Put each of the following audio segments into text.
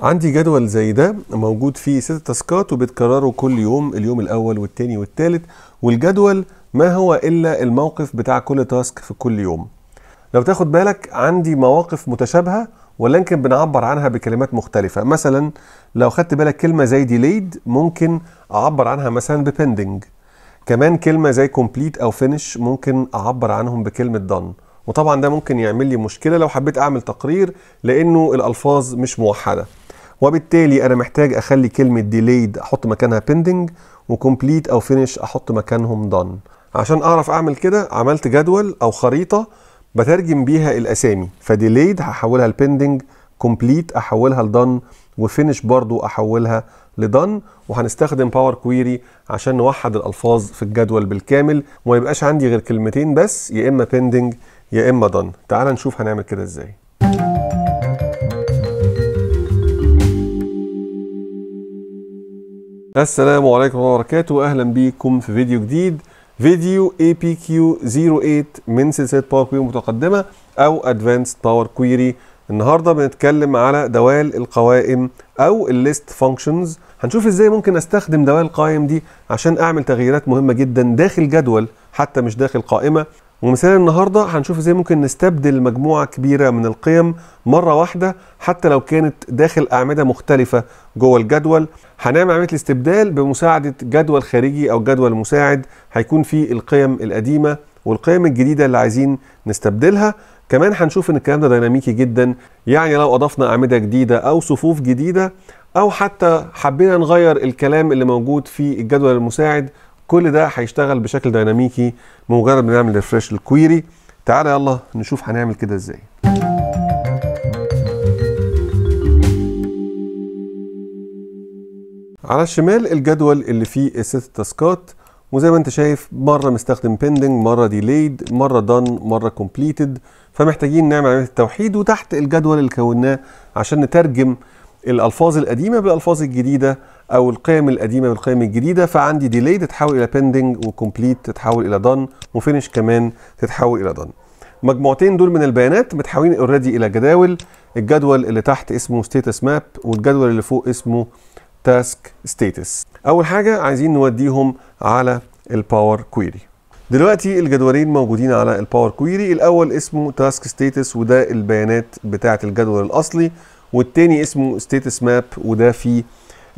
عندي جدول زي ده موجود فيه ست تاسكات وبتكرره كل يوم اليوم الاول والتاني والتالت والجدول ما هو الا الموقف بتاع كل تاسك في كل يوم لو تاخد بالك عندي مواقف متشابهه ولكن بنعبر عنها بكلمات مختلفة مثلا لو خدت بالك كلمة زي delayed ممكن أعبر عنها مثلا بpending كمان كلمة زي complete أو finish ممكن أعبر عنهم بكلمة done وطبعا ده ممكن يعمل لي مشكلة لو حبيت أعمل تقرير لأنه الألفاظ مش موحدة وبالتالي انا محتاج اخلي كلمه delayed احط مكانها pending وكومبليت او فينش احط مكانهم done عشان اعرف اعمل كده عملت جدول او خريطه بترجم بيها الاسامي فديليد هحولها لبندنج كومبليت احولها لدن وفينش برضو احولها لدن وهنستخدم باور كويري عشان نوحد الالفاظ في الجدول بالكامل وما يبقاش عندي غير كلمتين بس يا اما بندنج يا اما دن تعال نشوف هنعمل كده ازاي السلام عليكم ورحمه الله وبركاته اهلا بيكم في فيديو جديد فيديو اي بي كيو 08 من سلسله باور كويري متقدمه او ادفانسد باور كويري النهارده بنتكلم على دوال القوائم او الليست فانكشنز هنشوف ازاي ممكن استخدم دوال القوائم دي عشان اعمل تغييرات مهمه جدا داخل جدول حتى مش داخل قائمه ومثال النهارده هنشوف ازاي ممكن نستبدل مجموعه كبيره من القيم مره واحده حتى لو كانت داخل اعمده مختلفه جوه الجدول هنعمل عمليه الاستبدال بمساعده جدول خارجي او جدول مساعد هيكون فيه القيم القديمه والقيم الجديده اللي عايزين نستبدلها كمان هنشوف ان الكلام ده ديناميكي جدا يعني لو اضفنا اعمده جديده او صفوف جديده او حتى حبينا نغير الكلام اللي موجود في الجدول المساعد كل ده هيشتغل بشكل ديناميكي بمجرد ما نعمل ريفرش للكويري تعالى يلا نشوف هنعمل كده ازاي على الشمال الجدول اللي فيه الست تاسكات وزي ما انت شايف مره مستخدم pending مره delayed مره done مره completed فمحتاجين نعمل عمليه التوحيد وتحت الجدول اللي كوناه عشان نترجم الالفاظ القديمه بالالفاظ الجديده او القيم القديمه بالقيم الجديده فعندي ديلي تتحول الى بيندنج وكومبليت تتحول الى دن وفينش كمان تتحول الى دن مجموعتين دول من البيانات متحولين اوريدي الى جداول الجدول اللي تحت اسمه ستيتس ماب والجدول اللي فوق اسمه تاسك ستيتس اول حاجه عايزين نوديهم على الباور كويري دلوقتي الجدولين موجودين على الباور كويري الاول اسمه تاسك ستيتس وده البيانات بتاعه الجدول الاصلي والتاني اسمه ستيتس ماب وده فيه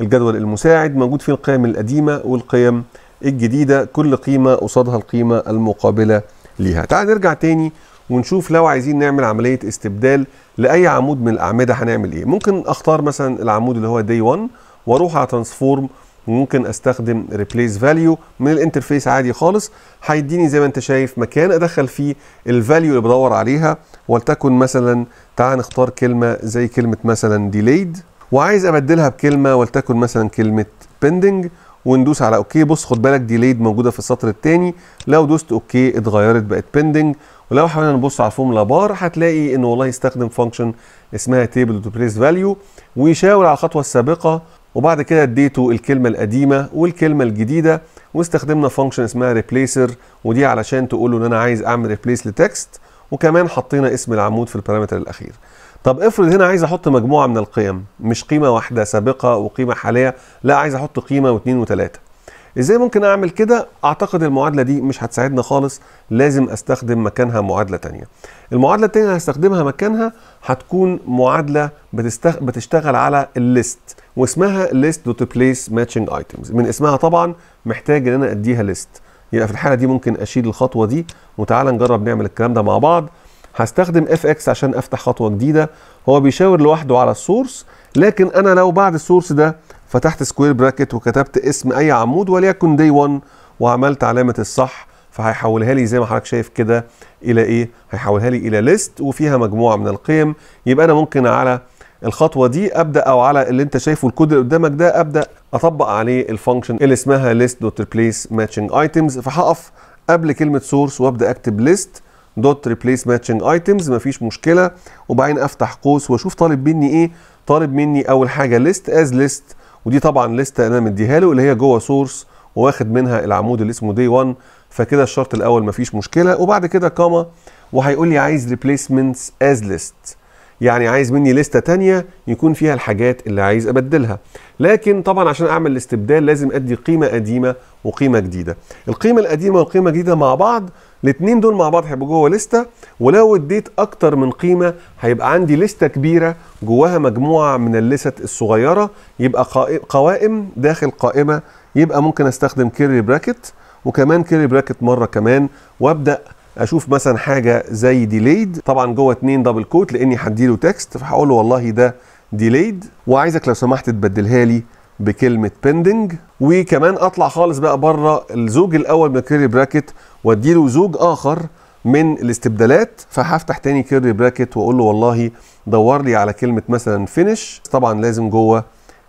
الجدول المساعد موجود فيه القيم القديمة والقيم الجديدة كل قيمة قصادها القيمة المقابلة ليها تعال نرجع تاني ونشوف لو عايزين نعمل عملية استبدال لأي عمود من الأعمدة هنعمل إيه ممكن أختار مثلا العمود اللي هو دي 1 وأروح على ترانسفورم وممكن استخدم ريبليس فاليو من الانترفيس عادي خالص هيديني زي ما انت شايف مكان ادخل فيه الفاليو اللي بدور عليها ولتكن مثلا تعال نختار كلمه زي كلمه مثلا ديليد وعايز ابدلها بكلمه ولتكن مثلا كلمه بيندنج وندوس على اوكي بص خد بالك ديليد موجوده في السطر الثاني لو دوست اوكي اتغيرت بقت بيندنج ولو حاولنا نبص على الفورمولا بار هتلاقي انه والله يستخدم فانكشن اسمها تيبل تو بريس فاليو ويشاور على الخطوه السابقه وبعد كده اديته الكلمه القديمه والكلمه الجديده واستخدمنا فانكشن اسمها ريبليسر ودي علشان تقول له ان انا عايز اعمل ريبليس لتكست وكمان حطينا اسم العمود في البارامتر الاخير طب افرض هنا عايز احط مجموعه من القيم مش قيمه واحده سابقه وقيمه حاليه لا عايز احط قيمه واثنين وثلاثه ازاي ممكن اعمل كده اعتقد المعادله دي مش هتساعدنا خالص لازم استخدم مكانها معادله تانية المعادله التانية اللي هستخدمها مكانها هتكون معادله بتستغ... بتشتغل على الليست واسمها list dot place matching items من اسمها طبعا محتاج ان انا اديها list يبقى في الحاله دي ممكن اشيل الخطوه دي وتعالى نجرب نعمل الكلام ده مع بعض هستخدم اف اكس عشان افتح خطوه جديده هو بيشاور لوحده على السورس لكن انا لو بعد السورس ده فتحت سكوير براكت وكتبت اسم اي عمود وليكن دي 1 وعملت علامه الصح فهيحولها لي زي ما حضرتك شايف كده الى ايه هيحولها لي الى ليست وفيها مجموعه من القيم يبقى انا ممكن على الخطوه دي ابدا او على اللي انت شايفه الكود اللي قدامك ده ابدا اطبق عليه الفانكشن اللي اسمها ليست دوت ريبليس ماتشنج ايتمز فهقف قبل كلمه سورس وابدا اكتب ليست دوت ريبليس ماتشنج ايتمز مفيش مشكله وبعدين افتح قوس واشوف طالب مني ايه طالب مني اول حاجه ليست از ليست ودي طبعا ليست انا مديها له اللي هي جوه سورس واخد منها العمود اللي اسمه دي 1 فكده الشرط الاول مفيش مشكله وبعد كده كاما وهيقول لي عايز ريبليسمنتس از ليست يعني عايز مني لستة تانية يكون فيها الحاجات اللي عايز أبدلها لكن طبعا عشان أعمل الاستبدال لازم أدي قيمة قديمة وقيمة جديدة القيمة القديمة والقيمة الجديدة مع بعض الاثنين دول مع بعض هيبقوا جوه لسته ولو اديت اكتر من قيمه هيبقى عندي لسته كبيره جواها مجموعه من الليست الصغيره يبقى قوائم داخل قائمه يبقى ممكن استخدم كيري براكت وكمان كيري براكت مره كمان وابدا اشوف مثلا حاجه زي ديليد طبعا جوه اتنين دبل كوت لاني هديله تكست فهقول له والله ده ديليد وعايزك لو سمحت تبدلها لي بكلمه بندنج وكمان اطلع خالص بقى بره الزوج الاول من كيري براكت واديله زوج اخر من الاستبدالات فهفتح تاني كيرلي براكت واقول له والله دور لي على كلمه مثلا فينش طبعا لازم جوه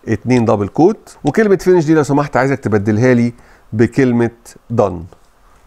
اتنين دبل كوت وكلمه فينش دي لو سمحت عايزك تبدلها لي بكلمه دن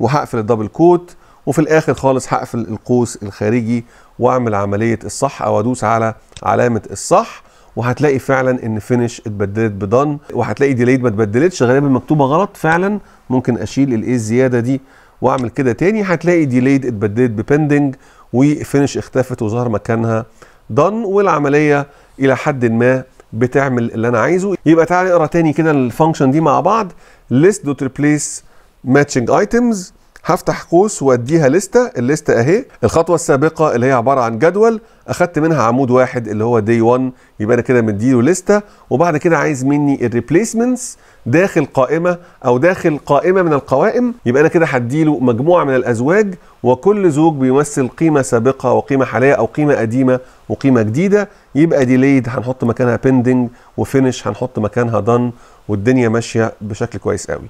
وهقفل الدبل كوت وفي الاخر خالص هقفل القوس الخارجي واعمل عمليه الصح او ادوس على علامه الصح وهتلاقي فعلا ان فينش اتبدلت بدن وهتلاقي ديليت ما اتبدلتش غالبا مكتوبه غلط فعلا ممكن اشيل الايه الزياده دي واعمل كده تاني هتلاقي ديليد اتبدلت ببندنج وفينش اختفت وظهر مكانها دن والعمليه الى حد ما بتعمل اللي انا عايزه يبقى تعالى اقرا تاني كده الفانكشن دي مع بعض list دوت ريبليس matching items هفتح قوس واديها لسته الليسته اهي الخطوه السابقه اللي هي عباره عن جدول اخدت منها عمود واحد اللي هو دي 1 يبقى انا كده مديله لسته وبعد كده عايز مني الريبليسمنتس داخل قائمه او داخل قائمه من القوائم يبقى انا كده هديله مجموعه من الازواج وكل زوج بيمثل قيمه سابقه وقيمه حاليه او قيمه قديمه وقيمه جديده يبقى ديليد هنحط مكانها بيندنج وفينش هنحط مكانها دن والدنيا ماشيه بشكل كويس قوي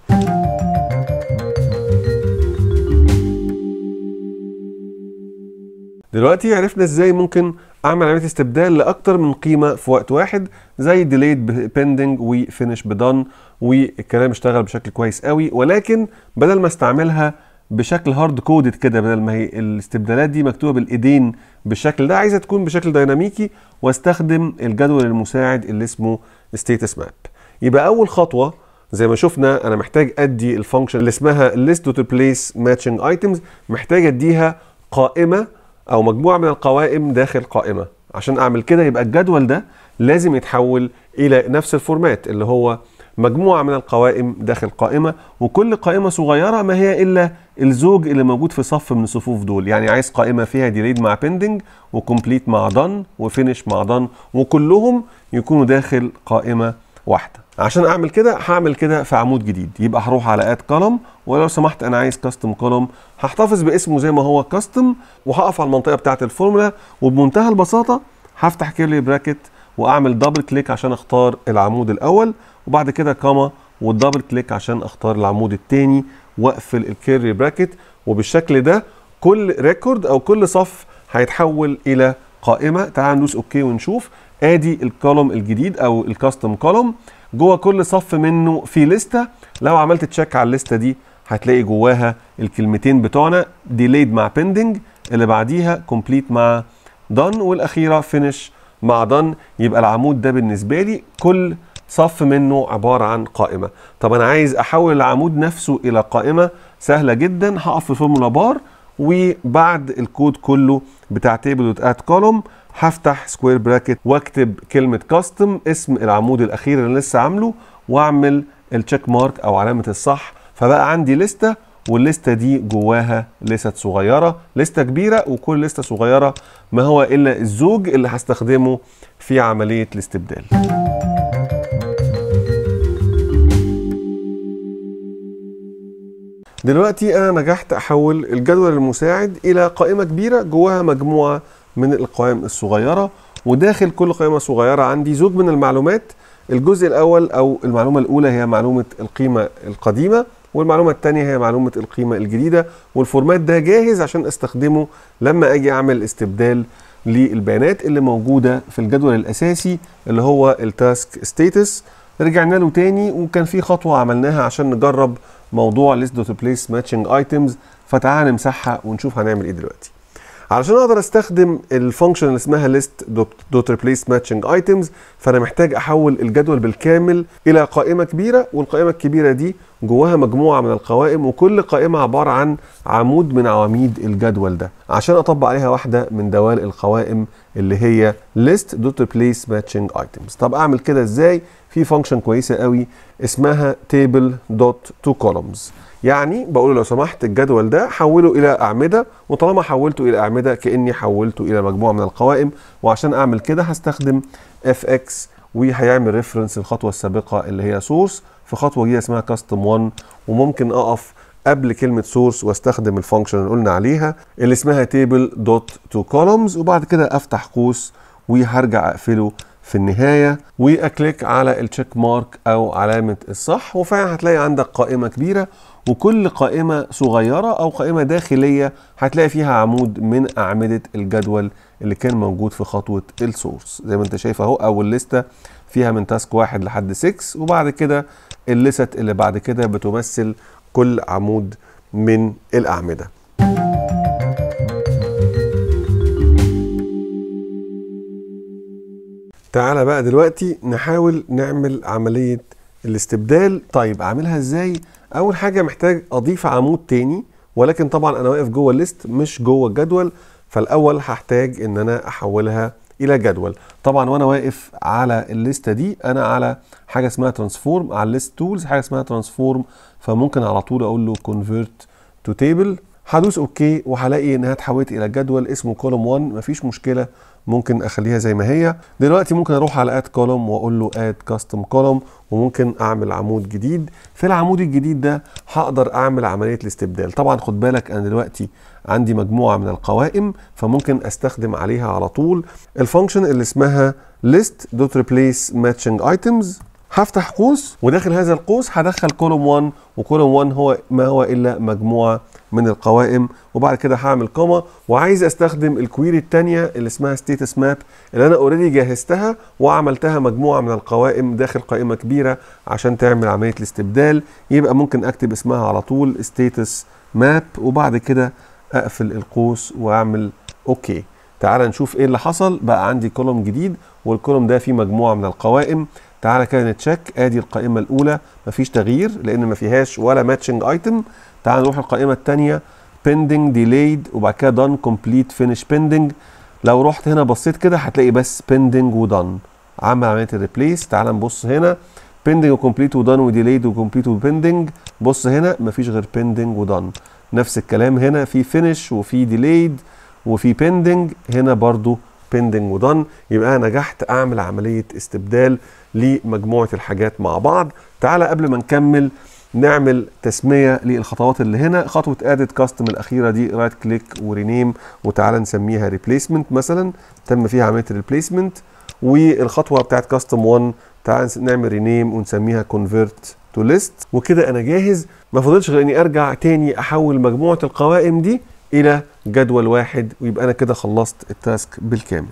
دلوقتي عرفنا ازاي ممكن اعمل عمليه استبدال لاكتر من قيمه في وقت واحد زي ديليد بيندنج وفينش بدن والكلام اشتغل بشكل كويس قوي ولكن بدل ما استعملها بشكل هارد كودد كده بدل ما هي الاستبدالات دي مكتوبه بالايدين بالشكل ده عايزه تكون بشكل ديناميكي واستخدم الجدول المساعد اللي اسمه ستيتس ماب يبقى اول خطوه زي ما شفنا انا محتاج ادي الفانكشن اللي اسمها ليست تو بليس ماتشنج ايتمز محتاج اديها قائمه او مجموعه من القوائم داخل قائمه عشان اعمل كده يبقى الجدول ده لازم يتحول الى نفس الفورمات اللي هو مجموعة من القوائم داخل قائمة وكل قائمة صغيرة ما هي إلا الزوج اللي موجود في صف من الصفوف دول يعني عايز قائمة فيها ديليد مع بندنج وكومبليت مع دن وفينش مع دن وكلهم يكونوا داخل قائمة واحدة عشان اعمل كده هعمل كده في عمود جديد يبقى هروح على اد كولم ولو سمحت انا عايز كاستم كولم هحتفظ باسمه زي ما هو كاستم وهقف على المنطقه بتاعه الفورمولا وبمنتهى البساطه هفتح كيرلي براكت واعمل دبل كليك عشان اختار العمود الاول وبعد كده كاما والدبل كليك عشان اختار العمود الثاني واقفل الكيري براكت وبالشكل ده كل ريكورد او كل صف هيتحول الى قائمه تعال ندوس اوكي ونشوف ادي الكولوم الجديد او الكاستم كولوم جوه كل صف منه في لسته لو عملت تشيك على الليسته دي هتلاقي جواها الكلمتين بتوعنا ديليد مع بيندنج اللي بعديها كومبليت مع دون والاخيره فينش مع دون يبقى العمود ده بالنسبه لي كل صف منه عبارة عن قائمة طب أنا عايز أحول العمود نفسه إلى قائمة سهلة جدا هقف في فورمولا بار وبعد الكود كله بتاع تيبل دوت اد كولوم هفتح سكوير براكت واكتب كلمه كاستم اسم العمود الاخير اللي انا لسه عامله واعمل التشيك مارك او علامه الصح فبقى عندي لسته والليسته دي جواها لست صغيره لسته كبيره وكل لسته صغيره ما هو الا الزوج اللي هستخدمه في عمليه الاستبدال دلوقتي انا نجحت احول الجدول المساعد الى قائمه كبيره جواها مجموعه من القوائم الصغيره وداخل كل قائمه صغيره عندي زوج من المعلومات الجزء الاول او المعلومه الاولى هي معلومه القيمه القديمه والمعلومه الثانيه هي معلومه القيمه الجديده والفورمات ده جاهز عشان استخدمه لما اجي اعمل استبدال للبيانات اللي موجوده في الجدول الاساسي اللي هو التاسك ستاتس رجعنا له تاني وكان في خطوه عملناها عشان نجرب موضوع list دوت place matching items فتعالى نمسحها ونشوف هنعمل ايه دلوقتي علشان اقدر استخدم الفانكشن اللي اسمها list dot replace matching items فانا محتاج احول الجدول بالكامل الى قائمه كبيره والقائمه الكبيره دي جواها مجموعه من القوائم وكل قائمه عباره عن عمود من عواميد الجدول ده عشان اطبق عليها واحده من دوال القوائم اللي هي list dot replace matching items طب اعمل كده ازاي في فانكشن كويسه قوي اسمها تيبل دوت تو كولومز يعني بقول لو سمحت الجدول ده حوله الى اعمده وطالما حولته الى اعمده كاني حولته الى مجموعه من القوائم وعشان اعمل كده هستخدم اف اكس وهيعمل ريفرنس الخطوه السابقه اللي هي سورس في خطوه جديده اسمها كاستم 1 وممكن اقف قبل كلمة سورس واستخدم الفانكشن اللي قلنا عليها اللي اسمها تيبل دوت تو كولومز وبعد كده افتح قوس وهرجع اقفله في النهاية وأكليك على التشيك مارك أو علامة الصح وفعلا هتلاقي عندك قائمة كبيرة وكل قائمة صغيرة أو قائمة داخلية هتلاقي فيها عمود من أعمدة الجدول اللي كان موجود في خطوة السورس زي ما أنت شايف أهو أول لستة فيها من تاسك واحد لحد 6 وبعد كده الليست اللي بعد كده بتمثل كل عمود من الأعمدة تعالى بقى دلوقتي نحاول نعمل عملية الاستبدال طيب اعملها ازاي اول حاجة محتاج اضيف عمود تاني ولكن طبعا انا واقف جوه الليست مش جوه الجدول فالاول هحتاج ان انا احولها الى جدول طبعا وانا واقف على الليسته دي انا على حاجه اسمها ترانسفورم على الليست تولز حاجه اسمها ترانسفورم فممكن على طول اقول له كونفيرت تو تيبل هدوس اوكي وهلاقي انها اتحولت الى جدول اسمه كولوم 1 مفيش مشكله ممكن اخليها زي ما هي دلوقتي ممكن اروح على اد كولوم واقول له اد كاستم كولوم وممكن اعمل عمود جديد في العمود الجديد ده هقدر اعمل عمليه الاستبدال طبعا خد بالك انا دلوقتي عندي مجموعه من القوائم فممكن استخدم عليها على طول الفانكشن اللي اسمها list.replace matching items هفتح قوس وداخل هذا القوس هدخل كولوم 1 وكولوم 1 هو ما هو الا مجموعه من القوائم وبعد كده هعمل كوما وعايز استخدم الكويري الثانيه اللي اسمها ستيتس ماب اللي انا اوريدي جهزتها وعملتها مجموعه من القوائم داخل قائمه كبيره عشان تعمل عمليه الاستبدال يبقى ممكن اكتب اسمها على طول ستيتس ماب وبعد كده اقفل القوس واعمل اوكي تعال نشوف ايه اللي حصل بقى عندي كولوم جديد والكولوم ده فيه مجموعه من القوائم تعالى كده نتشيك ادي القائمه الاولى مفيش تغيير لان ما فيهاش ولا ماتشنج ايتم تعالى نروح القائمه الثانيه pending delayed وبعد كده done complete finish pending لو رحت هنا بصيت كده هتلاقي بس pending ودن عمل عمليه الريبليس تعالى نبص هنا pending وكومبليت ودن وديليد وكومبليت وبيندنج بص هنا مفيش غير pending ودن نفس الكلام هنا في finish وفي delayed وفي pending هنا برضو pending ودن يبقى انا نجحت اعمل عمليه استبدال لمجموعه الحاجات مع بعض تعالى قبل ما نكمل نعمل تسميه للخطوات اللي هنا خطوه ادد كاستم الاخيره دي رايت كليك ورينيم وتعالى نسميها ريبليسمنت مثلا تم فيها عمليه ريبليسمنت والخطوه بتاعت كاستم 1 تعالى نعمل رينيم ونسميها كونفرت تو ليست وكده انا جاهز ما فضلش غير اني ارجع تاني احول مجموعه القوائم دي الى جدول واحد ويبقى انا كده خلصت التاسك بالكامل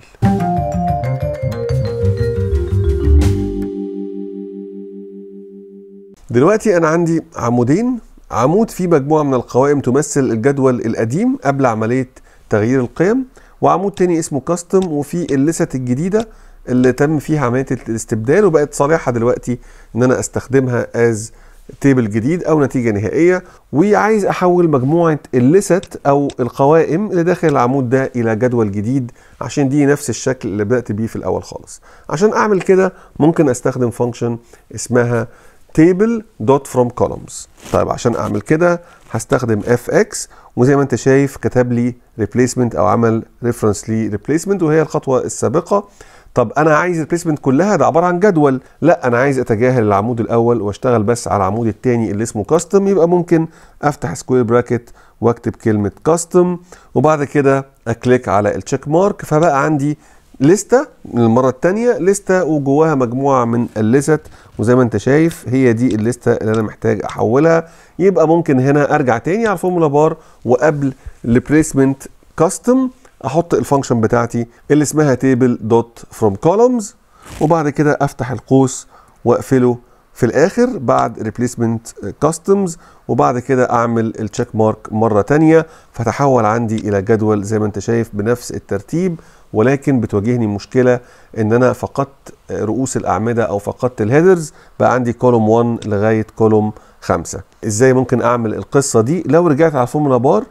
دلوقتي انا عندي عمودين عمود فيه مجموعه من القوائم تمثل الجدول القديم قبل عمليه تغيير القيم وعمود تاني اسمه كاستم وفيه الليست الجديده اللي تم فيها عمليه الاستبدال وبقت صالحه دلوقتي ان انا استخدمها از تيبل جديد او نتيجه نهائيه وعايز احول مجموعه الليست او القوائم اللي داخل العمود ده الى جدول جديد عشان دي نفس الشكل اللي بدات بيه في الاول خالص عشان اعمل كده ممكن استخدم فانكشن اسمها table dot from columns طيب عشان اعمل كده هستخدم اف اكس وزي ما انت شايف كتب لي replacement او عمل reference لي replacement وهي الخطوه السابقه طب انا عايز replacement كلها ده عباره عن جدول لا انا عايز اتجاهل العمود الاول واشتغل بس على العمود الثاني اللي اسمه كاستم يبقى ممكن افتح سكوير براكت واكتب كلمه كاستم وبعد كده اكليك على التشيك مارك فبقى عندي لستة للمرة التانية لستة وجواها مجموعة من الليست وزي ما انت شايف هي دي اللسته اللي انا محتاج احولها يبقى ممكن هنا ارجع تاني على الفورمولا بار وقبل البليسمنت كاستم احط الفانكشن بتاعتي اللي اسمها تيبل دوت فروم كولومز وبعد كده افتح القوس واقفله في الاخر بعد ريبليسمنت كاستمز وبعد كده اعمل التشيك مارك مره تانية فتحول عندي الى جدول زي ما انت شايف بنفس الترتيب ولكن بتواجهني مشكله ان انا فقدت رؤوس الاعمده او فقدت الهيدرز بقى عندي كولوم 1 لغايه كولوم 5 ازاي ممكن اعمل القصه دي لو رجعت على الفورمولا بار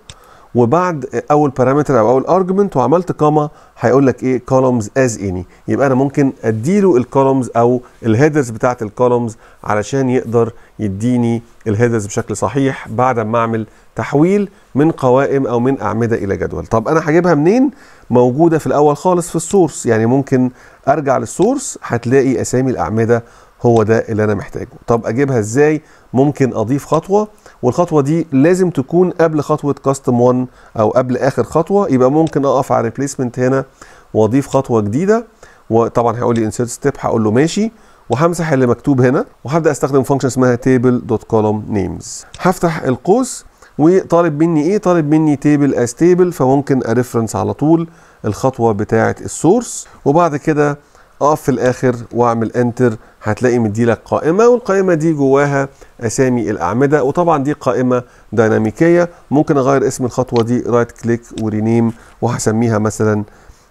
وبعد اول بارامتر او اول ارجمنت وعملت كاما هيقول لك ايه كولومز از اني يبقى انا ممكن اديله الكولومز او الهيدرز بتاعت الكولومز علشان يقدر يديني الهيدرز بشكل صحيح بعد ما اعمل تحويل من قوائم او من اعمده الى جدول طب انا هجيبها منين موجوده في الاول خالص في السورس يعني ممكن ارجع للسورس هتلاقي اسامي الاعمده هو ده اللي انا محتاجه طب اجيبها ازاي ممكن اضيف خطوه والخطوه دي لازم تكون قبل خطوه كاستم 1 او قبل اخر خطوه يبقى ممكن اقف على ريبليسمنت هنا واضيف خطوه جديده وطبعا هيقول لي انسيرت ستيب هقول له ماشي وهمسح اللي مكتوب هنا وهبدا استخدم فانكشن اسمها تيبل دوت كولوم نيمز هفتح القوس وطالب مني ايه طالب مني تيبل از تيبل فممكن اريفرنس على طول الخطوه بتاعه السورس وبعد كده اقف في الاخر واعمل انتر هتلاقي مديلك قائمه والقائمه دي جواها اسامي الاعمده وطبعا دي قائمه ديناميكيه ممكن اغير اسم الخطوه دي رايت كليك ورينيم وهسميها مثلا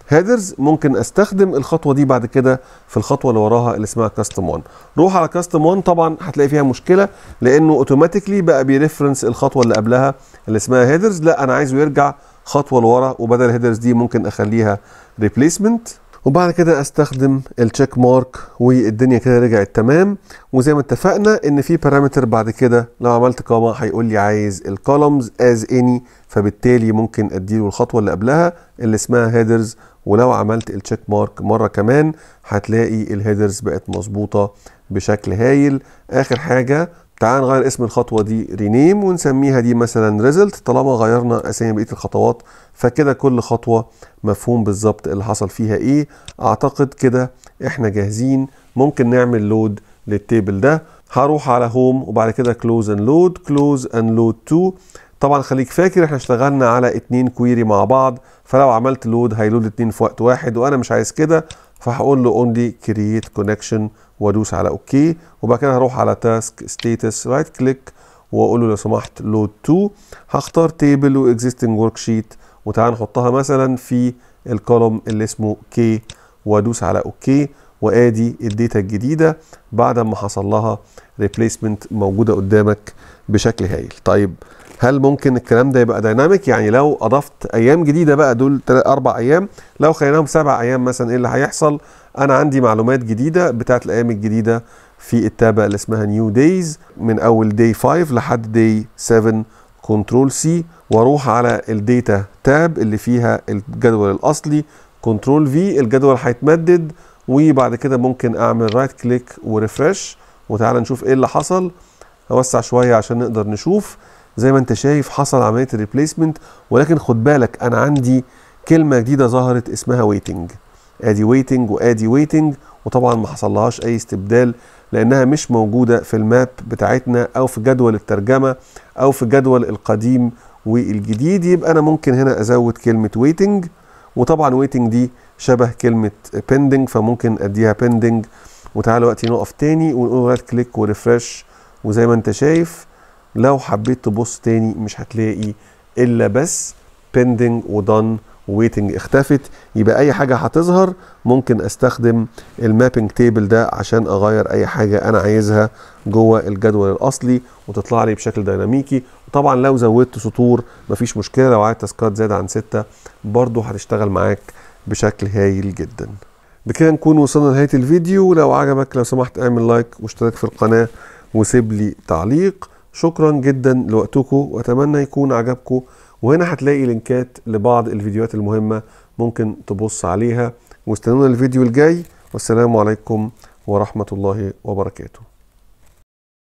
هيدرز ممكن استخدم الخطوه دي بعد كده في الخطوه اللي وراها اللي اسمها كاستم 1 روح على كاستم 1 طبعا هتلاقي فيها مشكله لانه اوتوماتيكلي بقى بيرفرنس الخطوه اللي قبلها اللي اسمها هيدرز لا انا عايزه يرجع خطوه لورا وبدل هيدرز دي ممكن اخليها ريبليسمنت وبعد كده استخدم التشيك مارك والدنيا كده رجعت تمام وزي ما اتفقنا ان في بارامتر بعد كده لو عملت كوما هيقول لي عايز الكولومز از اني فبالتالي ممكن اديله الخطوه اللي قبلها اللي اسمها هيدرز ولو عملت التشيك مارك مره كمان هتلاقي الهيدرز بقت مظبوطه بشكل هايل اخر حاجه تعال نغير اسم الخطوة دي رينيم ونسميها دي مثلا ريزلت طالما غيرنا اسامي بقية الخطوات فكده كل خطوة مفهوم بالظبط اللي حصل فيها ايه اعتقد كده احنا جاهزين ممكن نعمل لود للتيبل ده هروح على هوم وبعد كده كلوز اند لود كلوز اند لود 2 طبعا خليك فاكر احنا اشتغلنا على اتنين كويري مع بعض فلو عملت لود هيلود اتنين في وقت واحد وانا مش عايز كده فهقول له اونلي كرييت كونكشن وادوس على اوكي وبعد كده هروح على تاسك ستيتس رايت كليك واقول له لو سمحت لود تو هختار تيبل واكزيستنج ورك شيت وتعال نحطها مثلا في الكولوم اللي اسمه كي وادوس على اوكي وادي الداتا الجديده بعد ما حصل لها ريبليسمنت موجوده قدامك بشكل هايل طيب هل ممكن الكلام ده يبقى دايناميك يعني لو اضفت ايام جديده بقى دول اربع ايام لو خليناهم سبع ايام مثلا ايه اللي هيحصل انا عندي معلومات جديده بتاعت الايام الجديده في التابع اللي اسمها نيو دايز من اول داي 5 لحد داي 7 كنترول سي واروح على الداتا تاب اللي فيها الجدول الاصلي كنترول في الجدول هيتمدد وبعد كده ممكن اعمل رايت كليك وريفرش وتعالى نشوف ايه اللي حصل اوسع شويه عشان نقدر نشوف زي ما انت شايف حصل عمليه الريبليسمنت ولكن خد بالك انا عندي كلمه جديده ظهرت اسمها ويتنج ادي ويتنج وادي ويتنج وطبعا ما حصلهاش اي استبدال لانها مش موجوده في الماب بتاعتنا او في جدول الترجمه او في جدول القديم والجديد يبقى انا ممكن هنا ازود كلمه ويتنج وطبعا ويتنج دي شبه كلمه بندنج فممكن اديها بندنج وتعالوا وقتي نقف تاني ونقول رايت كليك وريفرش وزي ما انت شايف لو حبيت تبص تاني مش هتلاقي الا بس pending ودن ويتنج اختفت يبقى اي حاجه هتظهر ممكن استخدم المابنج تيبل ده عشان اغير اي حاجه انا عايزها جوه الجدول الاصلي وتطلع لي بشكل ديناميكي وطبعا لو زودت سطور مفيش مشكله لو عايز تاسكات زاد عن سته برضو هتشتغل معاك بشكل هايل جدا بكده نكون وصلنا لنهايه الفيديو لو عجبك لو سمحت اعمل لايك واشترك في القناه وسيب لي تعليق شكرا جدا لوقتكم واتمنى يكون عجبكم وهنا هتلاقي لينكات لبعض الفيديوهات المهمه ممكن تبص عليها واستنونا الفيديو الجاي والسلام عليكم ورحمه الله وبركاته